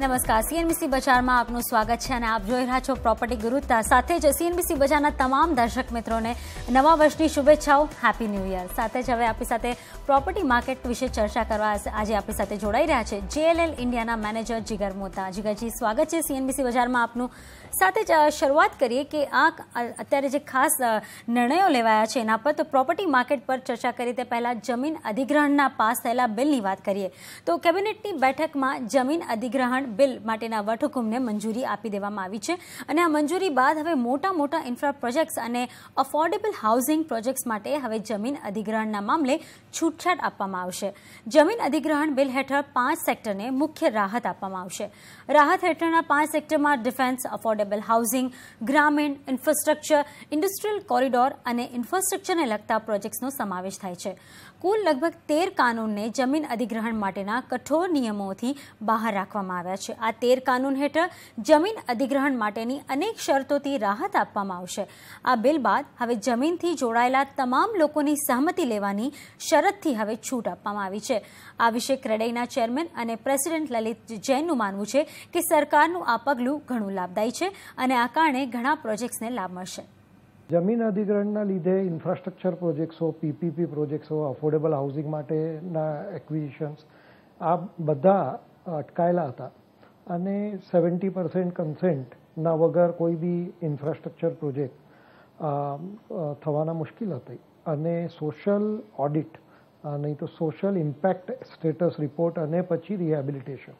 નમસ્કાર સીએનબીસી બજારમાં આપનું સ્વાગત છે અને આપ જોઈ રહ્યા છો પ્રોપર્ટી ગુરુતા સાથે જ સીએનબીસી બજારના તમામ દર્શક મિત્રોને નવા વર્ષની શુભેચ્છાઓ હેપી ન્યૂ યર સાથે જ હવે આપણી સાથે પ્રોપર્ટી માર્કેટ વિશે ચર્ચા કરવા આજે આપણી સાથે જોડાઈ રહ્યા છે જેએલએલ ઇન્ડિયાના મેનેજર જીગર મોતા જીગરજી સ્વાગત છે સીએનબીસી બજારમાં આપનું સાથે જ શરૂઆત કરીએ કે આ અત્યારે જે ખાસ નિર્ણયો લેવાયા છે એના પર તો પ્રોપર્ટી માર્કેટ પર ચર્ચા કરી તે પહેલાં જમીન અધિગ્રહણના પાસ થયેલા બિલની વાત કરીએ તો કેબિનેટની બેઠકમાં જમીન અધિગ્રહણ બિલ માટેના વટહુકુમને મંજૂરી આપી દેવામાં આવી છે અને આ મંજૂરી બાદ હવે મોટા મોટા ઇન્ફ્રા પ્રોજેક્ટ્સ અને અફોર્ડેબલ હાઉસિંગ પ્રોજેક્ટ્સ માટે હવે જમીન અધિગ્રહણના મામલે છૂટછાટ આપવામાં આવશે જમીન અધિગ્રહણ બિલ હેઠળ પાંચ સેક્ટરને મુખ્ય રાહત આપવામાં આવશે રાહત હેઠળના પાંચ સેક્ટરમાં ડિફેન્સ અફોર્ડ એફોર્ડેબલ હાઉસિંગ ગ્રામીણ ઇન્ફ્રાસ્ટ્રક્ચર ઇન્ડસ્ટ્રીયલ કોરિડોર અને ઇન્ફ્રાસ્ટ્રક્ચરને લગતા પ્રોજેક્ટ્સનો સમાવેશ થાય છે કુલ લગભગ તેર કાનૂનને જમીન અધિગ્રહણ માટેના કઠોર નિયમોથી બહાર રાખવામાં આવ્યા છે આ તેર કાનૂન હેઠળ જમીન અધિગ્રહણ માટેની અનેક શરતોથી રાહત આપવામાં આવશે આ બિલ બાદ હવે જમીનથી જોડાયેલા તમામ લોકોની સહમતિ લેવાની શરતથી હવે છૂટ આપવામાં આવી છે આ વિશે ક્રેડાઈના ચેરમેન અને પ્રેસિડેન્ટ લલિત જૈનનું માનવું છે કે સરકારનું આ પગલું ઘણું લાભદાયી છે અને આ કારણે ઘણા પ્રોજેક્ટ્સને લાભ મળશે જમીન અધિગ્રહણના લીધે ઇન્ફ્રાસ્ટ્રક્ચર પ્રોજેક્ટ્સ પીપીપી પ્રોજેક્ટ્સ હો અફોર્ડેબલ હાઉસિંગ માટેના એક્વિઝિશન્સ આ બધા અટકાયેલા હતા અને સેવન્ટી પર્સન્ટ કન્સેન્ટના વગર કોઈ બી ઇન્ફ્રાસ્ટ્રક્ચર પ્રોજેક્ટ થવાના મુશ્કેલ હતી અને સોશિયલ ઓડિટ નહીં તો સોશિયલ ઇમ્પેક્ટ સ્ટેટસ રિપોર્ટ અને પછી રિહેબિલિટેશન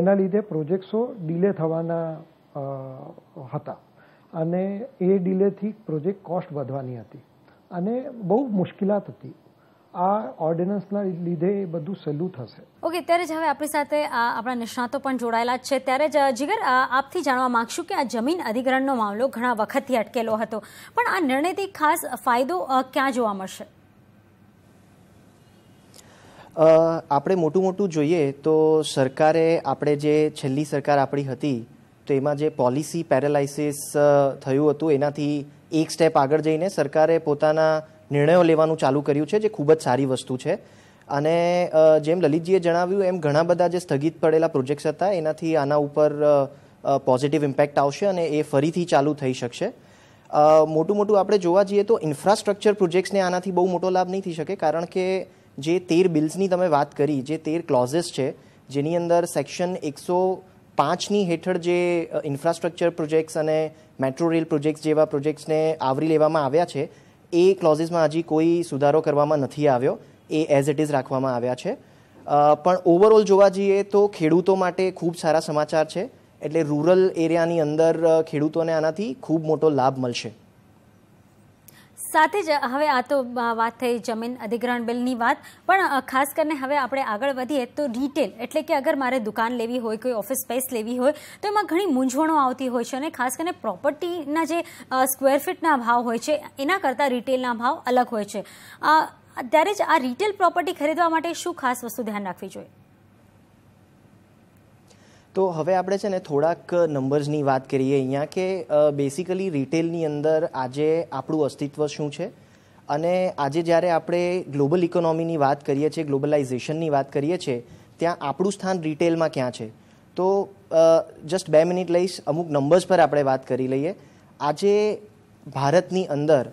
એના લીધે પ્રોજેક્ટ્સો ડિલે થવાના હતા અને એ ડીલેથી પ્રોજેક્ટ કોસ્ટ વધવાની હતી અને બહુ મુશ્કેલાત હતી આ ઓર્ડિનન્સના લીધે એ બધું સહેલું થશે ઓકે ત્યારે જ હવે આપણી સાથે આપણા નિષ્ણાતો પણ જોડાયેલા છે ત્યારે જ જીગર આપથી જાણવા માગશું કે આ જમીન અધિગ્રહણનો મામલો ઘણા વખતથી અટકેલો હતો પણ આ નિર્ણયથી ખાસ ફાયદો ક્યાં જોવા મળશે આપણે મોટું મોટું જોઈએ તો સરકારે આપણે જે છેલ્લી સરકાર આપણી હતી તો એમાં જે પોલિસી પેરાલાઇસિસ થયું હતું એનાથી એક સ્ટેપ આગળ જઈને સરકારે પોતાના નિર્ણયો લેવાનું ચાલુ કર્યું છે જે ખૂબ જ સારી વસ્તુ છે અને જેમ લલિતજીએ જણાવ્યું એમ ઘણા બધા જે સ્થગિત પડેલા પ્રોજેક્ટ્સ હતા એનાથી આના ઉપર પોઝિટિવ ઇમ્પેક્ટ આવશે અને એ ફરીથી ચાલુ થઈ શકશે મોટું મોટું આપણે જોવા જઈએ તો ઇન્ફ્રાસ્ટ્રક્ચર પ્રોજેક્ટ્સને આનાથી બહુ મોટો લાભ નહીં થઈ શકે કારણ કે જે તેર બિલ્સની તમે વાત કરી જે તેર ક્લોઝેસ છે જેની અંદર સેક્શન એકસો પાંચની હેઠળ જે ઇન્ફ્રાસ્ટ્રક્ચર પ્રોજેક્ટ્સ અને મેટ્રો રેલ પ્રોજેક્ટ્સ જેવા પ્રોજેક્ટ્સને આવરી લેવામાં આવ્યા છે એ ક્લોઝીસમાં હજી કોઈ સુધારો કરવામાં નથી આવ્યો એ એઝ ઇટ ઇઝ રાખવામાં આવ્યા છે પણ ઓવરઓલ જોવા જઈએ તો ખેડૂતો માટે ખૂબ સારા સમાચાર છે એટલે રૂરલ એરિયાની અંદર ખેડૂતોને આનાથી ખૂબ મોટો લાભ મળશે સાથે જ હવે આ તો વાત થઈ જમીન અધિગ્રહણ બિલની વાત પણ ખાસ કરીને હવે આપણે આગળ વધીએ તો રિટેલ એટલે કે અગર મારે દુકાન લેવી હોય કોઈ ઓફિસ સ્પેસ લેવી હોય તો એમાં ઘણી મૂંઝવણો આવતી હોય છે અને ખાસ કરીને પ્રોપર્ટીના જે સ્ક્વેર ફીટના ભાવ હોય છે એના કરતાં રિટેલના ભાવ અલગ હોય છે ત્યારે જ આ રિટેલ પ્રોપર્ટી ખરીદવા માટે શું ખાસ વસ્તુ ધ્યાન રાખવી જોઈએ તો હવે આપણે છે ને થોડાક નંબર્સની વાત કરીએ અહીંયા કે બેસિકલી રિટેલની અંદર આજે આપણું અસ્તિત્વ શું છે અને આજે જ્યારે આપણે ગ્લોબલ ઇકોનોમીની વાત કરીએ છીએ ગ્લોબલાઇઝેશનની વાત કરીએ છીએ ત્યાં આપણું સ્થાન રિટેલમાં ક્યાં છે તો જસ્ટ બે મિનિટ લઈશ અમુક નંબર્સ પર આપણે વાત કરી લઈએ આજે ભારતની અંદર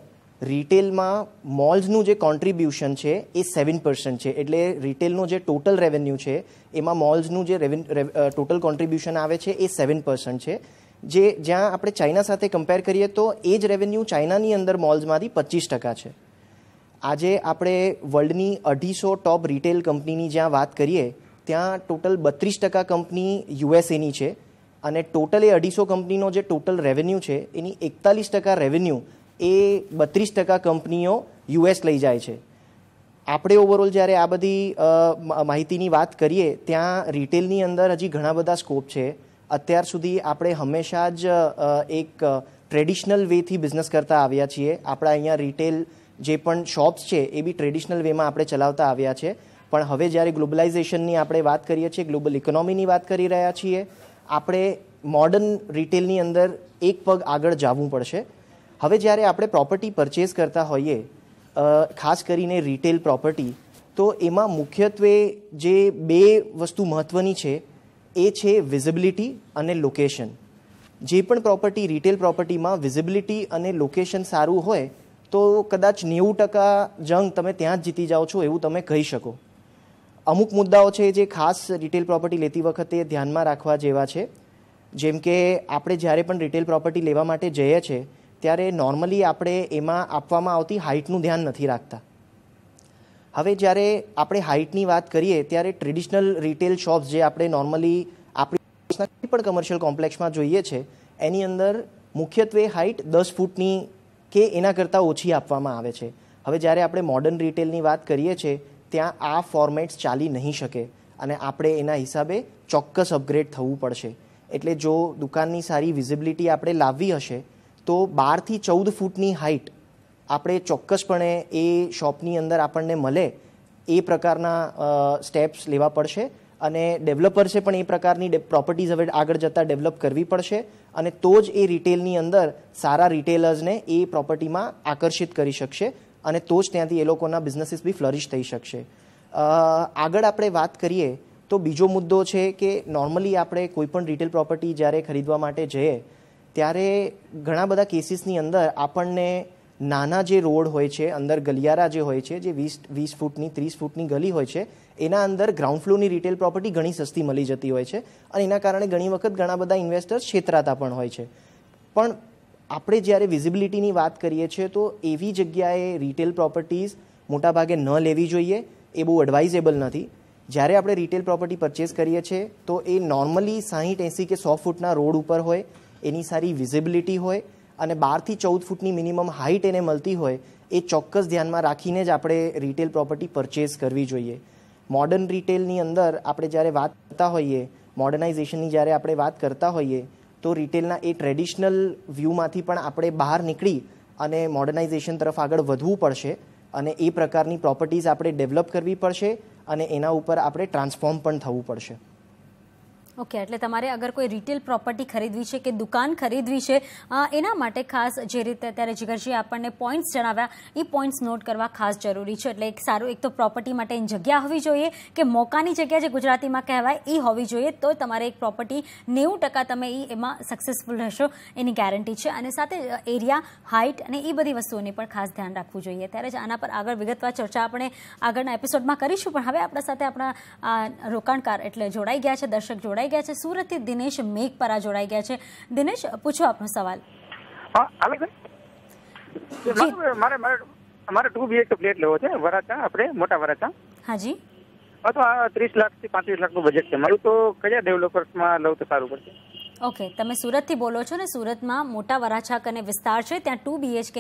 રિટેલમાં મોલ્સનું જે કોન્ટ્રીબ્યુશન છે એ સેવન પર્સન્ટ છે એટલે રિટેલનો જે ટોટલ રેવન્યુ છે એમાં મોલ્સનું જે ટોટલ કોન્ટ્રીબ્યુશન આવે છે એ સેવન પર્સન્ટ છે જે જ્યાં આપણે ચાઇના સાથે કમ્પેર કરીએ તો એ જ રેવન્યુ ચાઇનાની અંદર મોલ્સમાંથી પચીસ ટકા છે આજે આપણે વર્લ્ડની અઢીસો ટોપ રિટેલ કંપનીની જ્યાં વાત કરીએ ત્યાં ટોટલ બત્રીસ ટકા કંપની યુએસએની છે અને ટોટલ એ અઢીસો કંપનીનો જે ટોટલ રેવન્યુ છે એની એકતાલીસ ટકા રેવન્યુ એ બત્રીસ ટકા કંપનીઓ યુએસ લઈ જાય છે આપણે ઓવરઓલ જ્યારે આ બધી માહિતીની વાત કરીએ ત્યાં રિટેલની અંદર હજી ઘણા બધા સ્કોપ છે અત્યાર સુધી આપણે હંમેશા જ એક ટ્રેડિશનલ વેથી બિઝનેસ કરતા આવ્યા છીએ આપણા અહીંયા રિટેલ જે પણ શોપ્સ છે એ બી ટ્રેડિશનલ વેમાં આપણે ચલાવતા આવ્યા છે પણ હવે જ્યારે ગ્લોબલાઇઝેશનની આપણે વાત કરીએ છીએ ગ્લોબલ ઇકોનોમીની વાત કરી રહ્યા છીએ આપણે મોડર્ન રિટેલની અંદર એક પગ આગળ જવું પડશે હવે જ્યારે આપણે પ્રોપર્ટી પરચેઝ કરતા હોઈએ ખાસ કરીને રિટેલ પ્રોપર્ટી તો એમાં મુખ્યત્વે જે બે વસ્તુ મહત્ત્વની છે એ છે વિઝિબિલિટી અને લોકેશન જે પણ પ્રોપર્ટી રિટેલ પ્રોપર્ટીમાં વિઝિબિલિટી અને લોકેશન સારું હોય તો કદાચ નેવું ટકા જંગ તમે ત્યાં જ જીતી જાઓ છો એવું તમે કહી શકો અમુક મુદ્દાઓ છે જે ખાસ રિટેલ પ્રોપર્ટી લેતી વખતે ધ્યાનમાં રાખવા જેવા છે જેમ કે આપણે જ્યારે પણ રિટેલ પ્રોપર્ટી લેવા માટે જઈએ છીએ ત્યારે નોર્મલી આપણે એમાં આપવામાં આવતી હાઇટનું ધ્યાન નથી રાખતા હવે જ્યારે આપણે હાઇટની વાત કરીએ ત્યારે ટ્રેડિશનલ રિટેલ શોપ્સ જે આપણે નોર્મલી આપણી પણ કમર્શિયલ કોમ્પ્લેક્સમાં જોઈએ છે એની અંદર મુખ્યત્વે હાઇટ દસ ફૂટની કે એના કરતાં ઓછી આપવામાં આવે છે હવે જ્યારે આપણે મોડર્ન રિટેલની વાત કરીએ છીએ ત્યાં આ ફોર્મેટ્સ ચાલી નહીં શકે અને આપણે એના હિસાબે ચોક્કસ અપગ્રેડ થવું પડશે એટલે જો દુકાનની સારી વિઝિબિલિટી આપણે લાવવી હશે તો બારથી ચૌદ ફૂટની હાઇટ આપણે ચોક્કસપણે એ શોપની અંદર આપણને મળે એ પ્રકારના સ્ટેપ્સ લેવા પડશે અને ડેવલપર્સે પણ એ પ્રકારની પ્રોપર્ટીઝ હવે આગળ જતાં ડેવલપ કરવી પડશે અને તો જ એ રિટેલની અંદર સારા રિટેલર્સને એ પ્રોપર્ટીમાં આકર્ષિત કરી શકશે અને તો જ ત્યાંથી એ લોકોના બિઝનેસીસ બી ફ્લરિશ થઈ શકશે આગળ આપણે વાત કરીએ તો બીજો મુદ્દો છે કે નોર્મલી આપણે કોઈપણ રિટેલ પ્રોપર્ટી જ્યારે ખરીદવા માટે જઈએ ત્યારે ઘણા બધા કેસીસની અંદર આપણને નાના જે રોડ હોય છે અંદર ગલિયારા જે હોય છે જે વીસ વીસ ફૂટની ત્રીસ ફૂટની ગલી હોય છે એના અંદર ગ્રાઉન્ડ ફ્લોરની રિટેલ પ્રોપર્ટી ઘણી સસ્તી મળી જતી હોય છે અને એના કારણે ઘણી વખત ઘણા બધા ઇન્વેસ્ટર્સ છેતરાતા પણ હોય છે પણ આપણે જ્યારે વિઝિબિલિટીની વાત કરીએ છીએ તો એવી જગ્યાએ રિટેલ પ્રોપર્ટીઝ મોટાભાગે ન લેવી જોઈએ એ બહુ એડવાઇઝેબલ નથી જ્યારે આપણે રિટેલ પ્રોપર્ટી પરચેસ કરીએ છીએ તો એ નોર્મલી સાહીઠ એંસી કે સો ફૂટના રોડ ઉપર હોય એની સારી વિઝિબિલિટી હોય અને બારથી ચૌદ ફૂટની મિનિમમ હાઇટ એને મળતી હોય એ ચોક્કસ ધ્યાનમાં રાખીને જ આપણે રિટેલ પ્રોપર્ટી પરચેઝ કરવી જોઈએ મોડર્ન રિટેલની અંદર આપણે જ્યારે વાત કરતા હોઈએ મોડર્નાઇઝેશનની જ્યારે આપણે વાત કરતા હોઈએ તો રિટેલના એ ટ્રેડિશનલ વ્યૂમાંથી પણ આપણે બહાર નીકળી અને મોડર્નાઇઝેશન તરફ આગળ વધવું પડશે અને એ પ્રકારની પ્રોપર્ટીઝ આપણે ડેવલપ કરવી પડશે અને એના ઉપર આપણે ટ્રાન્સફોર્મ પણ થવું પડશે ઓકે એટલે તમારે અગર કોઈ રિટેલ પ્રોપર્ટી ખરીદવી છે કે દુકાન ખરીદવી છે એના માટે ખાસ જે રીતે અત્યારે જીગરજી આપણને પોઈન્ટ્સ જણાવ્યા એ પોઈન્ટ્સ નોટ કરવા ખાસ જરૂરી છે એટલે એક સારું એક તો પ્રોપર્ટી માટે એની જગ્યા હોવી જોઈએ કે મોકાની જગ્યા જે ગુજરાતીમાં કહેવાય એ હોવી જોઈએ તો તમારે એક પ્રોપર્ટી નેવું ટકા તમે એ એમાં સક્સેસફુલ રહેશો એની ગેરંટી છે અને સાથે એરિયા હાઇટ અને એ બધી વસ્તુઓની પણ ખાસ ધ્યાન રાખવું જોઈએ ત્યારે જ આના પર આગળ વિગતવાર ચર્ચા આપણે આગળના એપિસોડમાં કરીશું પણ હવે આપણા સાથે આપણા રોકાણકાર એટલે જોડાઈ ગયા છે દર્શક જોડાઈ જોડાઈ ગયા છે સુરતથી દિનેશ મેઘપરા જોડાઈ ગયા છે દિનેશ પૂછો આપનો સવાલ મારે ટુ બીએચકે ફ્લેટ લેવો છે વરાછા આપણે મોટા વરાછા હાજી અથવા ત્રીસ લાખ થી પાંત્રીસ લાખ નું બજેટ છે મારું તો કયા ડેવલપર્સમાં લઉં તો સારું પડશે ઓકે તમે સુરતથી બોલો છો ને સુરતમાં મોટા વરાછા કને વિસ્તાર છે ત્યાં ટુ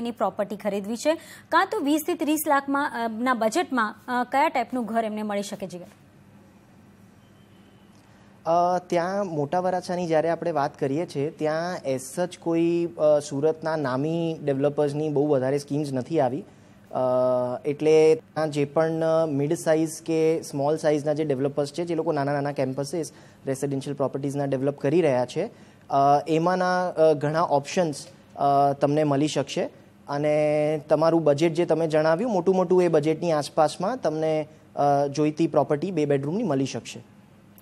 ની પ્રોપર્ટી ખરીદવી છે કાં તો વીસ થી ત્રીસ લાખમાં ના બજેટમાં કયા ટાઈપ નું ઘર એમને મળી શકે જીવન ત્યાં મોટા વરાછાની જ્યારે આપણે વાત કરીએ છીએ ત્યાં એસ જ કોઈ સુરતના નામી ડેવલપર્સની બહુ વધારે સ્કીમ્સ નથી આવી એટલે ત્યાં જે પણ મિડ સાઇઝ કે સ્મોલ સાઇઝના જે ડેવલપર્સ છે જે લોકો નાના નાના કેમ્પસીસ રેસિડેન્શિયલ પ્રોપર્ટીઝના ડેવલપ કરી રહ્યા છે એમાંના ઘણા ઓપ્શન્સ તમને મળી શકશે અને તમારું બજેટ જે તમે જણાવ્યું મોટું મોટું એ બજેટની આસપાસમાં તમને જોઈતી પ્રોપર્ટી બે બેડરૂમની મળી શકશે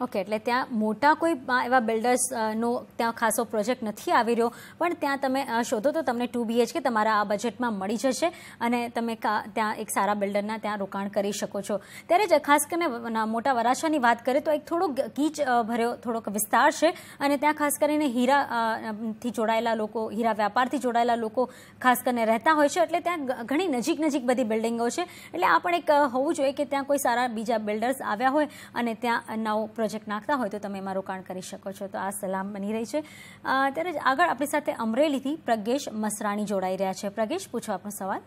ઓકે એટલે ત્યાં મોટા કોઈ એવા બિલ્ડર્સનો ત્યાં ખાસો પ્રોજેક્ટ નથી આવી રહ્યો પણ ત્યાં તમે શોધો તો તમને ટુ બીએચકે તમારા આ બજેટમાં મળી જશે અને તમે ત્યાં એક સારા બિલ્ડરના ત્યાં રોકાણ કરી શકો છો ત્યારે જ ખાસ કરીને મોટા વરાછાની વાત કરીએ તો એક થોડોક ગીચ ભર્યો થોડોક વિસ્તાર છે અને ત્યાં ખાસ કરીને હીરાથી જોડાયેલા લોકો હીરા વ્યાપારથી જોડાયેલા લોકો ખાસ કરીને રહેતા હોય છે એટલે ત્યાં ઘણી નજીક નજીક બધી બિલ્ડિંગો છે એટલે આ પણ એક હોવું જોઈએ કે ત્યાં કોઈ સારા બીજા બિલ્ડર્સ આવ્યા હોય અને ત્યાં નવો પ્રોજેક્ટ નાખતા હોય તો તમે એમાં રોકાણ કરી શકો છો તો આ સલામ બની રહી છે ત્યારે જ આગળ આપણી સાથે અમરેલીથી પ્રજ્ઞેશ મસરાણી જોડાઈ રહ્યા છે પ્રજ્ઞેશ પૂછો આપણો સવાલ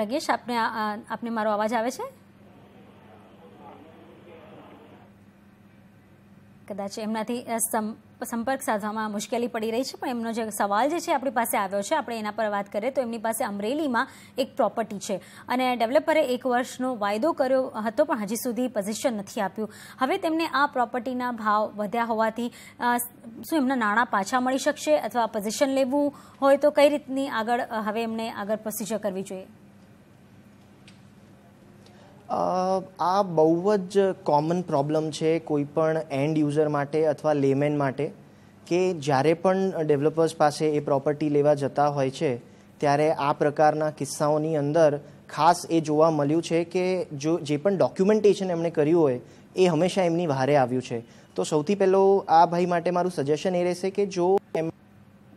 પ્રજ્ઞેશ આપને આપને મારો અવાજ આવે છે કદાચ એમનાથી સંપર્ક સાધવામાં મુશ્કેલી પડી રહી છે પણ એમનો જે સવાલ જે છે આપણી પાસે આવ્યો છે આપણે એના પર વાત કરીએ તો એમની પાસે અમરેલીમાં એક પ્રોપર્ટી છે અને ડેવલપરે એક વર્ષનો વાયદો કર્યો હતો પણ હજી સુધી પોઝિશન નથી આપ્યું હવે તેમને આ પ્રોપર્ટીના ભાવ વધ્યા હોવાથી શું એમના નાણાં પાછા મળી શકશે અથવા પોઝિશન લેવું હોય તો કઈ રીતની આગળ હવે એમને આગળ પ્રોસિજર કરવી જોઈએ આ બહુ જ કોમન પ્રોબ્લેમ છે કોઈ પણ એન્ડ યુઝર માટે અથવા લેમેન માટે કે જ્યારે પણ ડેવલપર્સ પાસે એ પ્રોપર્ટી લેવા જતા હોય છે ત્યારે આ પ્રકારના કિસ્સાઓની અંદર ખાસ એ જોવા મળ્યું છે કે જો જે પણ ડોક્યુમેન્ટેશન એમણે કર્યું હોય એ હંમેશા એમની વારે આવ્યું છે તો સૌથી પહેલો આ ભાઈ માટે મારું સજેશન એ રહેશે કે જો એમ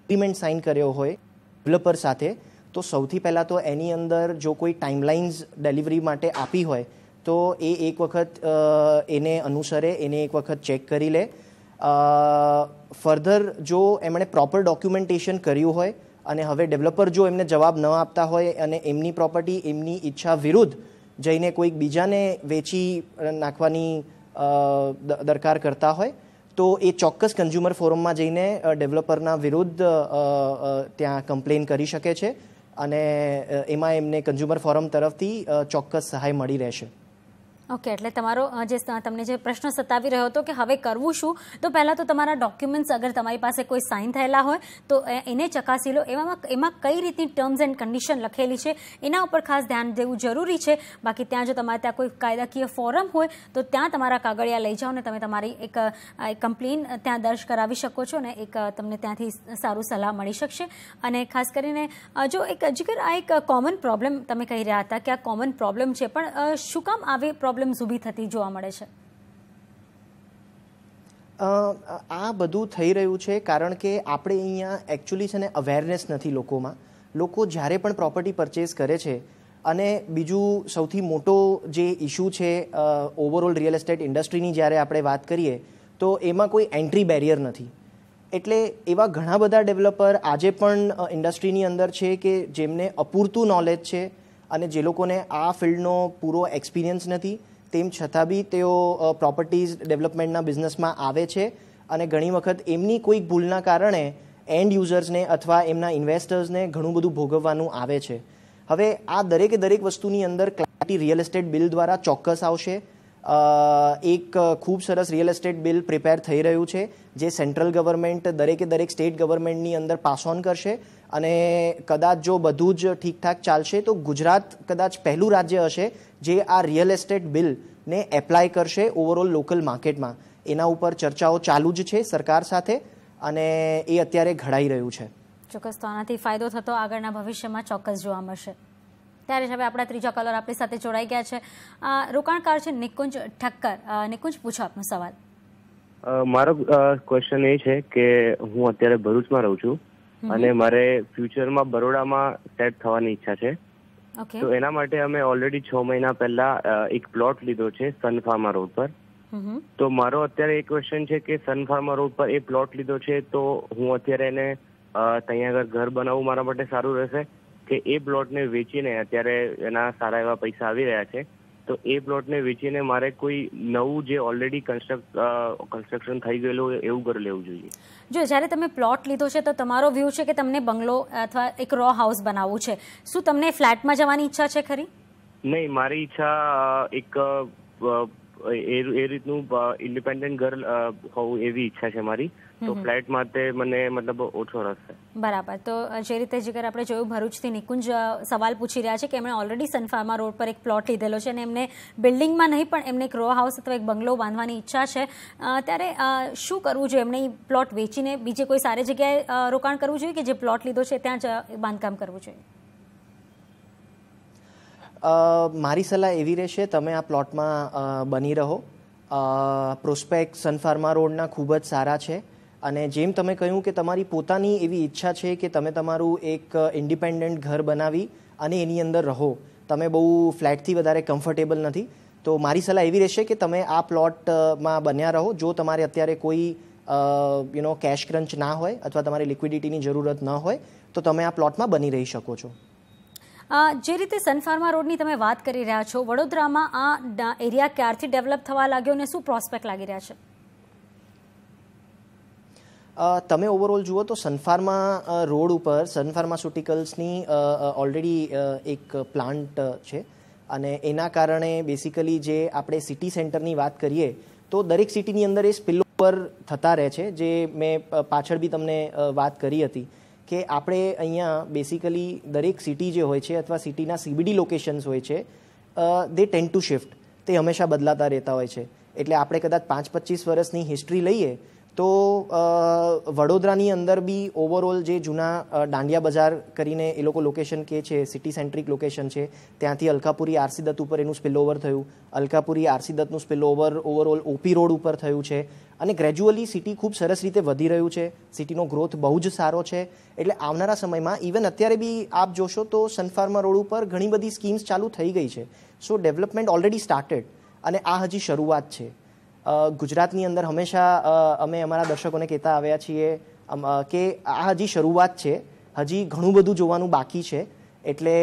એગ્રીમેન્ટ સાઇન કર્યો હોય ડેવલપર સાથે તો સૌથી પહેલાં તો એની અંદર જો કોઈ ટાઈમલાઇન્સ ડિલિવરી માટે આપી હોય તો એ એક વખત એને અનુસરે એને એક વખત ચેક કરી લે ફર્ધર જો એમણે પ્રોપર ડોક્યુમેન્ટેશન કર્યું હોય અને હવે ડેવલપર જો એમને જવાબ ન આપતા હોય અને એમની પ્રોપર્ટી એમની ઈચ્છા વિરુદ્ધ જઈને કોઈક બીજાને વેચી નાખવાની દરકાર કરતા હોય તો એ ચોક્કસ કન્ઝ્યુમર ફોરમમાં જઈને ડેવલપરના વિરુદ્ધ ત્યાં કમ્પ્લેન કરી શકે છે અને એમાં એમને કન્ઝ્યુમર ફોરમ તરફથી ચોક્કસ સહાય મળી રહેશે ઓકે એટલે તમારો જે તમને જે પ્રશ્ન સતાવી રહ્યો હતો કે હવે કરવું શું તો પહેલાં તો તમારા ડોક્યુમેન્ટ્સ અગર તમારી પાસે કોઈ સાઇન થયેલા હોય તો એને ચકાસી લો એવામાં એમાં કઈ રીતની ટર્મ્સ એન્ડ કન્ડિશન લખેલી છે એના ઉપર ખાસ ધ્યાન દેવું જરૂરી છે બાકી ત્યાં જો તમારે ત્યાં કોઈ કાયદાકીય ફોરમ હોય તો ત્યાં તમારા કાગળિયા લઈ જાઓ ને તમે તમારી એક કમ્પ્લેન ત્યાં દર્જ કરાવી શકો છો ને એક તમને ત્યાંથી સારું સલાહ મળી શકશે અને ખાસ કરીને જો એક જીગર આ એક કોમન પ્રોબ્લેમ તમે કહી રહ્યા હતા કે આ કોમન પ્રોબ્લેમ છે પણ શું કામ આવી પ્રોબ્લેમ પ્રોબ્લેમ્સ ઊભી થતી જોવા મળે છે આ બધું થઈ રહ્યું છે કારણ કે આપણે અહીંયા એકચ્યુઅલી છે ને અવેરનેસ નથી લોકોમાં લોકો જ્યારે પણ પ્રોપર્ટી પરચેસ કરે છે અને બીજું સૌથી મોટો જે ઇશ્યુ છે ઓવરઓલ રિયલ એસ્ટેટ ઇન્ડસ્ટ્રીની જ્યારે આપણે વાત કરીએ તો એમાં કોઈ એન્ટ્રી બેરિયર નથી એટલે એવા ઘણા બધા ડેવલપર આજે પણ ઇન્ડસ્ટ્રીની અંદર છે કે જેમને અપૂરતું નોલેજ છે અને જે લોકોને આ ફિલ્ડનો પૂરો એક્સપિરિયન્સ નથી તેમ છતાં બી તેઓ પ્રોપર્ટીઝ ડેવલપમેન્ટના બિઝનેસમાં આવે છે અને ઘણી વખત એમની કોઈક ભૂલના કારણે એન્ડ યુઝર્સને અથવા એમના ઇન્વેસ્ટર્સને ઘણું બધું ભોગવવાનું આવે છે હવે આ દરેકે દરેક વસ્તુની અંદર ક્લેરિટી રિયલ એસ્ટેટ બિલ દ્વારા ચોક્કસ આવશે એક ખૂબ સરસ રિયલ એસ્ટેટ બિલ પ્રિપેર થઈ રહ્યું છે જે સેન્ટ્રલ ગવર્મેન્ટ દરેકે દરેક સ્ટેટ ગવર્મેન્ટની અંદર પાસ ઓન કરશે અને કદાચ જો બધું જ ઠીકઠાક ચાલશે તો ગુજરાત કદાચ પહેલું રાજ્ય હશે જે આ રિયલ એસ્ટેટ બિલને એપ્લાય કરશે ઓવરઓલ લોકલ માર્કેટમાં એના ઉપર ચર્ચાઓ ચાલુ જ છે સરકાર સાથે અને એ અત્યારે ઘડાઈ રહ્યું છે ચોક્કસ તો આનાથી ફાયદો થતો આગળના ભવિષ્યમાં ચોક્કસ જોવા મળશે ત્યારે જ હવે આપણા ત્રીજા કલર આપણી સાથે જોડાઈ ગયા છે રોકાણકાર છે નિકુંજ ઠક્કર નિકુંજ પૂછો આપનો સવાલ મારો ક્વેશ્ચન એ છે કે હું અત્યારે ભરૂચમાં રહું છું અને મારે ફ્યુચરમાં બરોડામાં સેટ થવાની ઈચ્છા છે તો એના માટે અમે ઓલરેડી છ મહિના પહેલા એક પ્લોટ લીધો છે સનફાર્મા રોડ પર તો મારો અત્યારે એક ક્વેશ્ચન છે કે સનફાર્મા રોડ પર એ પ્લોટ લીધો છે તો હું અત્યારે એને ત્યાં આગળ ઘર બનાવવું મારા માટે સારું રહેશે કે એ પ્લોટને વેચીને અત્યારે એના સારા એવા પૈસા આવી રહ્યા છે તો એ પ્લોટને વેચીને મારે કોઈ નવું જે ઓલરેડી કન્સ્ટ્રક્ટ કન્સ્ટ્રક્શન થઈ ગયેલું હોય એવું ઘર લેવું જોઈએ જો જ્યારે તમે પ્લોટ લીધો છે તો તમારો વ્યૂ છે કે તમને બંગલો અથવા એક રો હાઉસ બનાવવું છે શું તમને ફ્લેટમાં જવાની ઈચ્છા છે ખરી નહીં મારી ઈચ્છા એક એ રીતનું ઇન્ડિપેન્ડન્ટ ઘર હોવું એવી ઈચ્છા છે મારી તો ફ્લાઇટ માટે મને મતલબ ઓછો રસ છે બરાબર તો જે રીતે જીગર આપણે જોયું ભરૂચથી નિકુંજ સવાલ પૂછી રહ્યા છે કે એમણે ઓલરેડી સનફાર્મા રોડ પર એક પ્લોટ લીધેલો છે અને એમને બિલ્ડિંગમાં નહીં પણ એમને એક રો હાઉસ અથવા એક બંગલો બાંધવાની ઈચ્છા છે ત્યારે શું કરવું જોઈએ એમણે પ્લોટ વેચીને બીજે કોઈ સારી જગ્યાએ રોકાણ કરવું જોઈએ કે જે પ્લોટ લીધો છે ત્યાં જ બાંધકામ કરવું જોઈએ મારી સલાહ એવી રહેશે તમે આ પ્લોટમાં બની રહો પ્રોસ્પેક્ટ સનફાર્મા રોડના ખૂબ જ સારા છે અને જેમ તમે કહ્યું કે તમારી પોતાની એવી ઈચ્છા છે કે તમે તમારું એક ઇન્ડિપેન્ડન્ટ ઘર બનાવી અને એની અંદર રહો તમે બહુ ફ્લેટથી વધારે કમ્ફર્ટેબલ નથી તો મારી સલાહ એવી રહેશે કે તમે આ પ્લોટમાં બન્યા રહો જો તમારે અત્યારે કોઈ યુ નો કેશ ક્રંચ ના હોય અથવા તમારે લિક્વિડિટીની જરૂરત ન હોય તો તમે આ પ્લોટમાં બની રહી શકો છો જે રીતે સનફાર્મા રોડની તમે વાત કરી રહ્યા છો વડોદરામાં આ એરિયા ક્યારથી ડેવલપ થવા લાગ્યો અને શું પ્રોસ્પેક્ટ લાગી રહ્યા છે તમે ઓવરઓલ જુઓ તો સનફાર્મા રોડ ઉપર સન ફાર્માસ્યુટિકલ્સની ઓલરેડી એક પ્લાન્ટ છે અને એના કારણે બેસિકલી જે આપણે સિટી સેન્ટરની વાત કરીએ તો દરેક સિટીની અંદર એ સ્પિલ ઉપર થતા રહે છે જે મેં પાછળ બી તમને વાત કરી હતી કે આપણે અહીંયા બેસિકલી દરેક સિટી જે હોય છે અથવા સિટીના સીબીડી લોકેશન્સ હોય છે દે ટેન ટુ શિફ્ટ તે હંમેશા બદલાતા રહેતા હોય છે એટલે આપણે કદાચ પાંચ પચીસ વર્ષની હિસ્ટ્રી લઈએ તો વડોદરાની અંદર બી ઓવરઓલ જે જૂના દાંડિયા બજાર કરીને એ લોકો લોકેશન કે છે સિટી સેન્ટ્રિક લોકેશન છે ત્યાંથી અલકાપુરી આરસી દત્ત ઉપર એનું સ્પિલઓવર થયું અલકાપુરી આરસી દત્તનું સ્પિલઓવર ઓવરઓલ ઓપી રોડ ઉપર થયું છે અને ગ્રેજ્યુઅલી સિટી ખૂબ સરસ રીતે વધી રહ્યું છે સિટીનો ગ્રોથ બહુ જ સારો છે એટલે આવનારા સમયમાં ઇવન અત્યારે બી આપ જોશો તો સનફાર્મા રોડ ઉપર ઘણી બધી સ્કીમ્સ ચાલુ થઈ ગઈ છે સો ડેવલપમેન્ટ ઓલરેડી સ્ટાર્ટેડ અને આ હજી શરૂઆત છે ગુજરાતની અંદર હંમેશા અમે અમારા દર્શકોને કહેતા આવ્યા છીએ કે આ હજી શરૂઆત છે હજી ઘણું બધું જોવાનું બાકી છે એટલે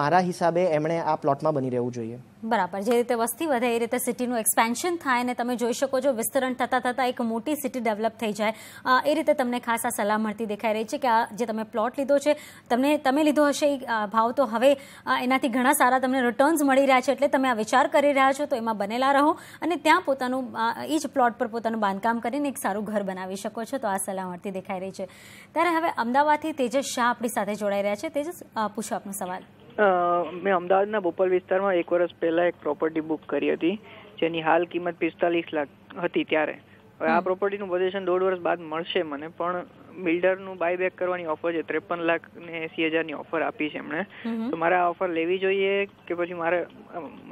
મારા હિસાબે એમણે આ પ્લોટમાં બની રહેવું જોઈએ બરાબર જે રીતે વસ્તી વધે એ રીતે સિટીનું એક્સપેન્શન થાય અને તમે જોઈ શકો છો વિસ્તરણ થતાં થતાં એક મોટી સિટી ડેવલપ થઈ જાય એ રીતે તમને ખાસ આ સલાહ મળતી દેખાઈ રહી છે કે આ જે તમે પ્લોટ લીધો છે તમને તમે લીધો હશે એ ભાવ તો હવે એનાથી ઘણા સારા તમને રિટર્ન્સ મળી રહ્યા છે એટલે તમે આ વિચાર કરી રહ્યા છો તો એમાં બનેલા રહો અને ત્યાં પોતાનું એ જ પ્લોટ પર પોતાનું બાંધકામ કરીને એક સારું ઘર બનાવી શકો છો તો આ સલાહ મળતી દેખાઈ રહી છે ત્યારે હવે અમદાવાદથી તેજસ શાહ આપણી સાથે જોડાઈ રહ્યા છે તેજસ પૂછો આપનો સવાલ મેં અમદાવાદના બોપલ વિસ્તારમાં એક વર્ષ પહેલા એક પ્રોપર્ટી બુક કરી હતી જેની હાલ કિંમત પિસ્તાલીસ લાખ હતી ત્યારે હવે આ પ્રોપર્ટીનું પોઝિશન દોઢ વર્ષ બાદ મળશે મને પણ બિલ્ડરનું બાય બેક કરવાની ઓફર છે ત્રેપન લાખ ને એસી હજારની ઓફર આપી છે એમણે તો મારે આ ઓફર લેવી જોઈએ કે પછી મારે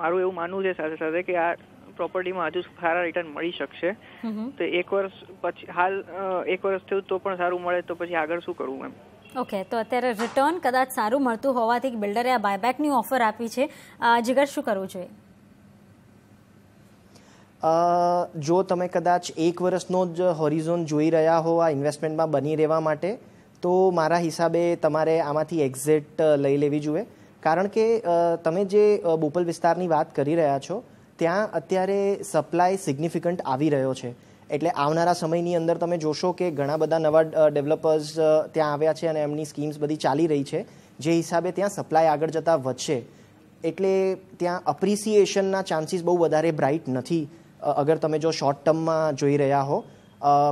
મારું એવું માનવું છે સાથે સાથે કે આ પ્રોપર્ટીમાં હજુ સારા રિટર્ન મળી શકશે તો એક વર્ષ પછી હાલ એક વર્ષ થયું તો પણ સારું મળે તો પછી આગળ શું કરવું એમ ઓકે તો અત્યારે રિટર્ન કદાચ સારું મળતું હોવાથી બિલ્ડરે આ બાયબેકની ઓફર આપી છે જીગર શું કરવું જોઈએ જો તમે કદાચ એક વર્ષનો જ હોરિઝોન જોઈ રહ્યા હો આ ઇન્વેસ્ટમેન્ટમાં બની રહેવા માટે તો મારા હિસાબે તમારે આમાંથી એક્ઝિટ લઈ લેવી જોઈએ કારણ કે તમે જે બોપલ વિસ્તારની વાત કરી રહ્યા છો ત્યાં અત્યારે સપ્લાય સિગ્નિફિકન્ટ આવી રહ્યો છે એટલે આવનારા સમયની અંદર તમે જોશો કે ઘણા બધા નવા ડેવલપર્સ ત્યાં આવ્યા છે અને એમની સ્કીમ્સ બધી ચાલી રહી છે જે હિસાબે ત્યાં સપ્લાય આગળ જતાં વધશે એટલે ત્યાં અપ્રિસિએશનના ચાન્સીસ બહુ વધારે બ્રાઇટ નથી અગર તમે જો શોર્ટ ટર્મમાં જોઈ રહ્યા હો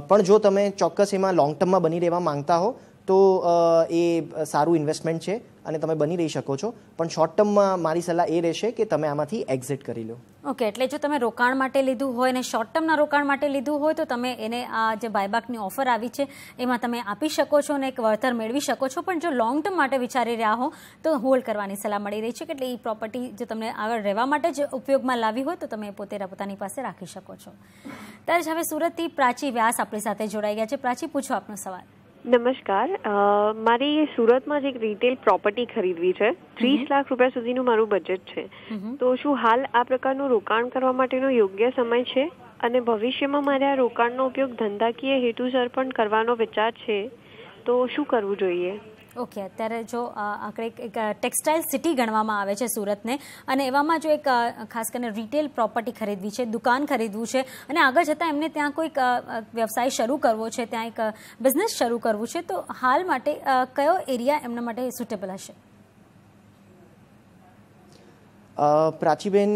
પણ જો તમે ચોક્કસ એમાં લોંગ ટર્મમાં બની રહેવા માંગતા હો તો એ સારું ઇન્વેસ્ટમેન્ટ છે અને તમે બની રહી શકો છો પણ શોર્ટ ટર્મમાં મારી સલાહ એ રહેશે કે તમે આમાંથી એક્ઝિટ કરી લો ઓકે એટલે જો તમે રોકાણ માટે લીધું હોય અને શોર્ટ ટર્મના રોકાણ માટે લીધું હોય તો તમે એને આ જે બાયબાકની ઓફર આવી છે એમાં તમે આપી શકો છો અને એક વળતર મેળવી શકો છો પણ જો લોંગ ટર્મ માટે વિચારી રહ્યા હો તો હોલ્ડ કરવાની સલાહ મળી રહી છે કે એટલે એ પ્રોપર્ટી જો તમને આગળ રહેવા માટે જ ઉપયોગમાં લાવી હોય તો તમે પોતે પોતાની પાસે રાખી શકો છો ત્યારે હવે સુરતથી પ્રાચી વ્યાસ આપણી સાથે જોડાઈ ગયા છે પ્રાચી પૂછો આપનો સવાલ નમસ્કાર મારી સુરતમાં જ એક રિટેલ પ્રોપર્ટી ખરીદવી છે ત્રીસ લાખ રૂપિયા સુધીનું મારું બજેટ છે તો શું હાલ આ પ્રકારનું રોકાણ કરવા માટેનો યોગ્ય સમય છે અને ભવિષ્યમાં મારે આ રોકાણનો ઉપયોગ ધંધાકીય હેતુસર પણ કરવાનો વિચાર છે તો શું કરવું જોઈએ ઓકે અત્યારે જો આપણે એક ટેક્સટાઇલ સિટી ગણવામાં આવે છે સુરતને અને એવામાં જો એક ખાસ કરીને રિટેલ પ્રોપર્ટી ખરીદવી છે દુકાન ખરીદવું છે અને આગળ જતાં એમને ત્યાં કોઈક વ્યવસાય શરૂ કરવો છે ત્યાં એક બિઝનેસ શરૂ કરવું છે તો હાલ માટે કયો એરિયા એમના માટે સુટેબલ હશે પ્રાચીબેન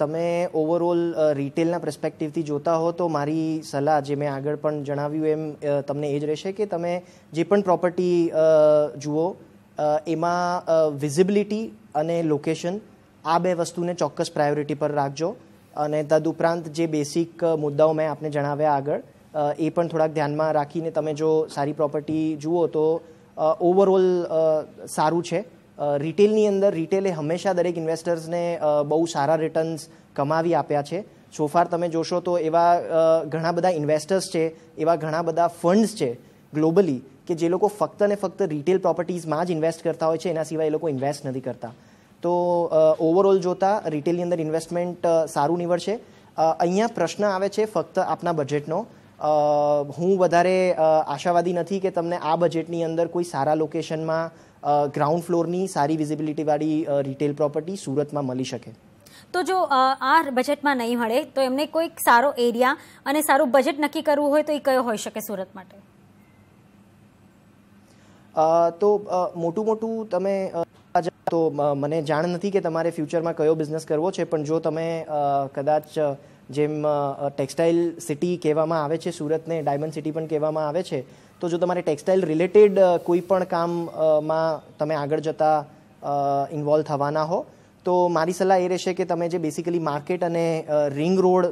તમે ઓવરઓલ રિટેલના પર્સપેક્ટિવથી જોતા હો તો મારી સલાહ જે મેં આગળ પણ જણાવ્યું એમ તમને એ જ રહેશે કે તમે જે પણ પ્રોપર્ટી જુઓ એમાં વિઝિબિલિટી અને લોકેશન આ બે વસ્તુને ચોક્કસ પ્રાયોરિટી પર રાખજો અને તદુપરાંત જે બેસિક મુદ્દાઓ મેં આપને જણાવ્યા આગળ એ પણ થોડાક ધ્યાનમાં રાખીને તમે જો સારી પ્રોપર્ટી જુઓ તો ઓવરઓલ સારું છે રિટેલની અંદર રિટેલે હંમેશા દરેક ઇન્વેસ્ટર્સને બહુ સારા રિટર્ન્સ કમાવી આપ્યા છે સોફાર તમે જોશો તો એવા ઘણા બધા ઇન્વેસ્ટર્સ છે એવા ઘણા બધા ફંડ્સ છે ગ્લોબલી કે જે લોકો ફક્ત ને ફક્ત રિટેલ પ્રોપર્ટીઝમાં જ ઇન્વેસ્ટ કરતા હોય છે એના સિવાય એ લોકો ઇન્વેસ્ટ નથી કરતા તો ઓવરઓલ જોતાં રિટેલની અંદર ઇન્વેસ્ટમેન્ટ સારું નીવડશે અહીંયા પ્રશ્ન આવે છે ફક્ત આપના બજેટનો હું વધારે આશાવાદી નથી કે તમને આ બજેટની અંદર કોઈ સારા લોકેશનમાં ગ્રાઉન્ડ ફ્લોરની સારી વિઝિબિલિટીવાળી રિટેલ પ્રોપર્ટી સુરતમાં મળી શકે તો જો આ બજેટમાં નહીં મળે તો એમને કોઈક સારો એરિયા અને સારું બજેટ નક્કી કરવું હોય તો એ કયો હોઈ શકે સુરત માટે તો મોટું મોટું તમે તો મને જાણ નથી કે તમારે ફ્યુચરમાં કયો બિઝનેસ કરવો છે પણ જો તમે કદાચ જેમ ટેક્સટાઇલ સિટી કહેવામાં આવે છે સુરતને ડાયમંડ સિટી પણ કહેવામાં આવે છે તો જો તમારે ટેક્સટાઇલ રિલેટેડ કોઈ પણ કામમાં તમે આગળ જતાં ઇન્વોલ્વ થવાના હો તો મારી સલાહ એ રહેશે કે તમે જે બેસિકલી માર્કેટ અને રિંગ રોડ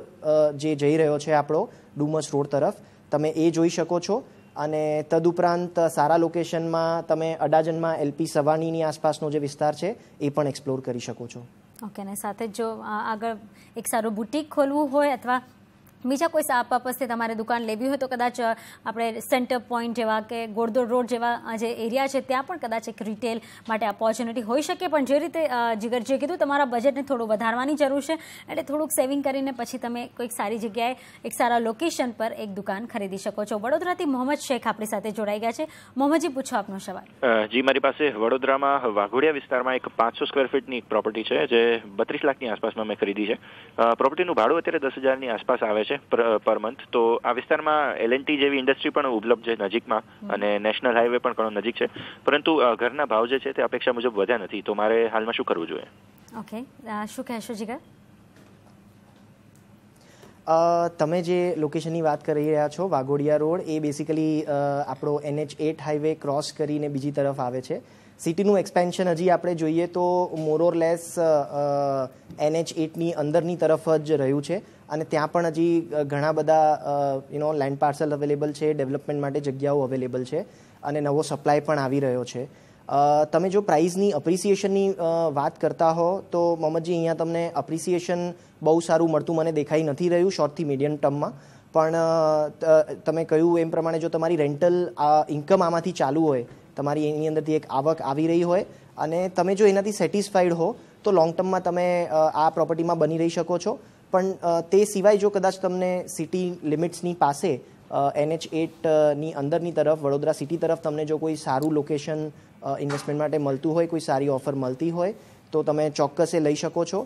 જે જઈ રહ્યો છે આપણો ડુમસ રોડ તરફ તમે એ જોઈ શકો છો અને તદુપરાંત સારા લોકેશનમાં તમે અડાજનમાં એલપી સવાનીની આસપાસનો જે વિસ્તાર છે એ પણ એક્સપ્લોર કરી શકો છો ઓકે અને સાથે જો આગળ એક સારું બુટીક ખોલવું હોય અથવા બીજા કોઈ સાપ પર્પઝથી તમારે દુકાન લેવી હોય તો કદાચ આપણે સેન્ટર પોઈન્ટ જેવા કે ગોળદોડ રોડ જેવા જે એરિયા છે ત્યાં પણ કદાચ એક રિટેલ માટે ઓપોર્ચ્યુનિટી હોઈ શકે પણ જે રીતે જીગર જે કીધું તમારા બજેટને થોડું વધારવાની જરૂર છે એટલે થોડુંક સેવિંગ કરીને પછી તમે કોઈક સારી જગ્યાએ એક સારા લોકેશન પર એક દુકાન ખરીદી શકો છો વડોદરાથી મોહમ્મદ શેખ આપણી સાથે જોડાઈ ગયા છે મોહમ્મદજી પૂછો આપનો સવાલ જી મારી પાસે વડોદરામાં વાઘોડિયા વિસ્તારમાં એક પાંચસો સ્કવેર ફીટની એક પ્રોપર્ટી છે જે બત્રીસ લાખની આસપાસમાં મેં ખરીદી છે પ્રોપર્ટીનું ભાડું અત્યારે દસ હજારની આસપાસ આવે છે છે પર મંથ તો આ વિસ્તારમાં એલએનટી જેવી ઇન્ડસ્ટ્રી પણ ઉપલબ્ધ છે નજીકમાં અને નેશનલ હાઈવે પણ ઘણો નજીક છે પરંતુ ઘરના ભાવ જે છે તે અપેક્ષા મુજબ વધ્યા નથી તો મારે હાલમાં શું કરવું જોઈએ ઓકે શું કહેશો જીગર તમે જે લોકેશનની વાત કરી રહ્યા છો વાઘોડિયા રોડ એ બેસિકલી આપણો એનએચ એટ હાઈવે ક્રોસ કરીને બીજી તરફ આવે છે સિટીનું એક્સપેન્શન હજી આપણે જોઈએ તો મોરોરલેસ એનએચ એટની અંદરની તરફ જ રહ્યું છે અને ત્યાં પણ હજી ઘણા બધા યુનો લેન્ડ પાર્સલ અવેલેબલ છે ડેવલપમેન્ટ માટે જગ્યાઓ અવેલેબલ છે અને નવો સપ્લાય પણ આવી રહ્યો છે તમે જો પ્રાઇઝની અપ્રિસિએશનની વાત કરતા હો તો મોહમ્મદજી અહીંયા તમને અપ્રિસિએશન બહુ સારું મળતું મને દેખાઈ નથી રહ્યું શોર્ટથી મીડિયમ ટર્મમાં પણ તમે કહ્યું એમ પ્રમાણે જો તમારી રેન્ટલ ઇન્કમ આમાંથી ચાલુ હોય તમારી એની અંદરથી એક આવક આવી રહી હોય અને તમે જો એનાથી સેટિસ્ફાઈડ હો તો લોંગ ટર્મમાં તમે આ પ્રોપર્ટીમાં બની રહી શકો છો પણ તે સિવાય જો કદાચ તમને સિટી લિમિટ્સની પાસે એનએચ એટની અંદરની તરફ વડોદરા સિટી તરફ તમને જો કોઈ સારું લોકેશન ઇન્વેસ્ટમેન્ટ માટે મળતું હોય કોઈ સારી ઓફર મળતી હોય તો તમે ચોક્કસે લઈ શકો છો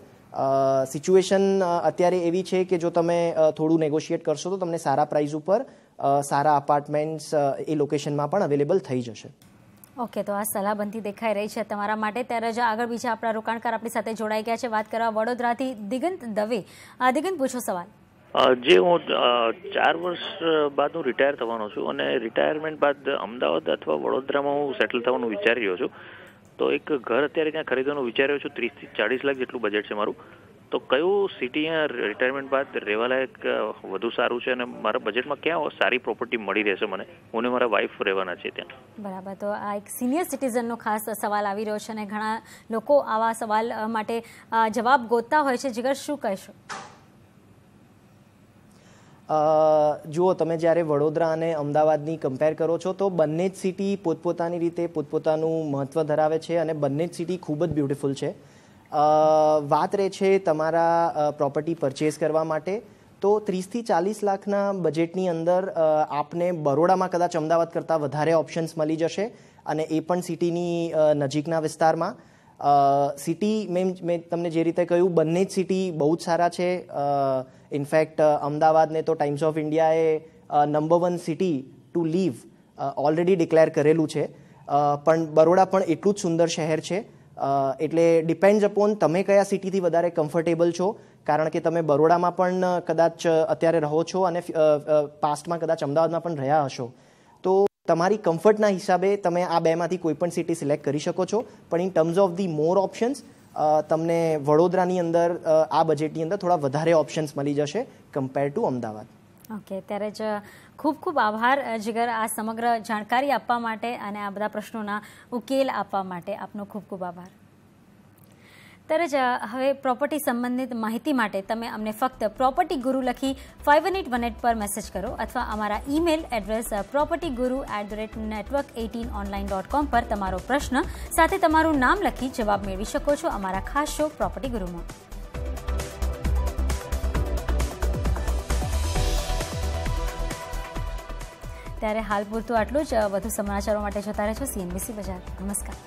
સિચ્યુએશન અત્યારે એવી છે કે જો તમે થોડું નેગોશિએટ કરશો તો તમને સારા પ્રાઇઝ ઉપર સારા અપાર્ટમેન્ટ્સ એ લોકેશનમાં પણ અવેલેબલ થઈ જશે ઓકે તો આ સલાહબંધી દેખાઈ રહી છે તમારા માટે ત્યારે જ આગળ બીજા આપણા રોકાણકાર આપણી સાથે જોડાઈ ગયા છે વાત કરવા વડોદરાથી દિગંત દવે દિગંત પૂછો સવાલ જે હું ચાર વર્ષ બાદ હું રિટાયર થવાનો છું અને રિટાયરમેન્ટ બાદ અમદાવાદ અથવા વડોદરામાં હું સેટલ થવાનું વિચારી રહ્યો છું તો એક ઘર અત્યારે ત્યાં ખરીદવાનું વિચારી રહ્યો છું ત્રીસથી ચાળીસ લાખ જેટલું બજેટ છે મારું તો કયું સિટી રિટાયરમેન્ટ બાદ રહેવા લાયક વધુ સારું છે અને મારા બજેટમાં ક્યાં સારી પ્રોપર્ટી મળી રહેશે મને હું મારા વાઇફ રહેવાના છે ત્યાં બરાબર તો આ એક સિનિયર સિટીઝનનો ખાસ સવાલ આવી રહ્યો છે અને ઘણા લોકો આવા સવાલ માટે જવાબ ગોતતા હોય છે જીગર શું કહેશો જુઓ તમે જ્યારે વડોદરા અને અમદાવાદની કમ્પેર કરો છો તો બંને જ સિટી પોતપોતાની રીતે પોતપોતાનું મહત્ત્વ ધરાવે છે અને બંને જ સિટી ખૂબ જ બ્યુટિફુલ છે વાત રહે છે તમારા પ્રોપર્ટી પરચેઝ કરવા માટે તો ત્રીસથી ચાલીસ લાખના બજેટની અંદર આપને બરોડામાં કદાચ અમદાવાદ કરતાં વધારે ઓપ્શન્સ મળી જશે અને એ પણ સિટીની નજીકના વિસ્તારમાં સિટી મેં મેં તમને જે રીતે કહ્યું બંને જ સિટી બહુ જ સારા છે ઇનફેક્ટ અમદાવાદને તો ટાઈમ્સ ઓફ ઇન્ડિયાએ number one city to live already declare કરેલું છે પણ બરોડા પણ એટલું જ સુંદર શહેર છે એટલે ડિપેન્ડ અપોન તમે કયા સિટીથી વધારે કમ્ફર્ટેબલ છો કારણ કે તમે બરોડામાં પણ કદાચ અત્યારે રહો છો અને પાસ્ટમાં કદાચ અમદાવાદમાં પણ રહ્યા હશો તો તમારી કમ્ફર્ટના હિસાબે તમે આ બેમાંથી કોઈ પણ સિટી સિલેક્ટ કરી શકો છો પણ in terms of the more options તમને વડોદરાની અંદર આ બજેટની અંદર થોડા વધારે ઓપ્શન્સ મળી જશે કમ્પેર ટુ અમદાવાદ ઓકે ત્યારે જ ખૂબ ખૂબ આભાર જીગર આ સમગ્ર જાણકારી આપવા માટે અને આ બધા પ્રશ્નોના ઉકેલ આપવા માટે આપનો ખૂબ ખૂબ આભાર ત્યારે જ હવે પ્રોપર્ટી સંબંધિત માહિતી માટે તમે અમને ફક્ત પ્રોપર્ટી ગુરુ લખી ફાઇવ એટ વન એટ પર મેસેજ કરો અથવા અમારા email address property guru at the rate network eighteen online dot com પર તમારો પ્રશ્ન સાથે તમારું નામ લખી જવાબ મેળવી શકો છો અમારા ખાસ શો પ્રોપર્ટી ગુરુમાં ત્યારે હાલ પૂરતું આટલું જ વધુ સમાચારો માટે જોતા રહેશો સીએનબીસી બજાર નમસ્કાર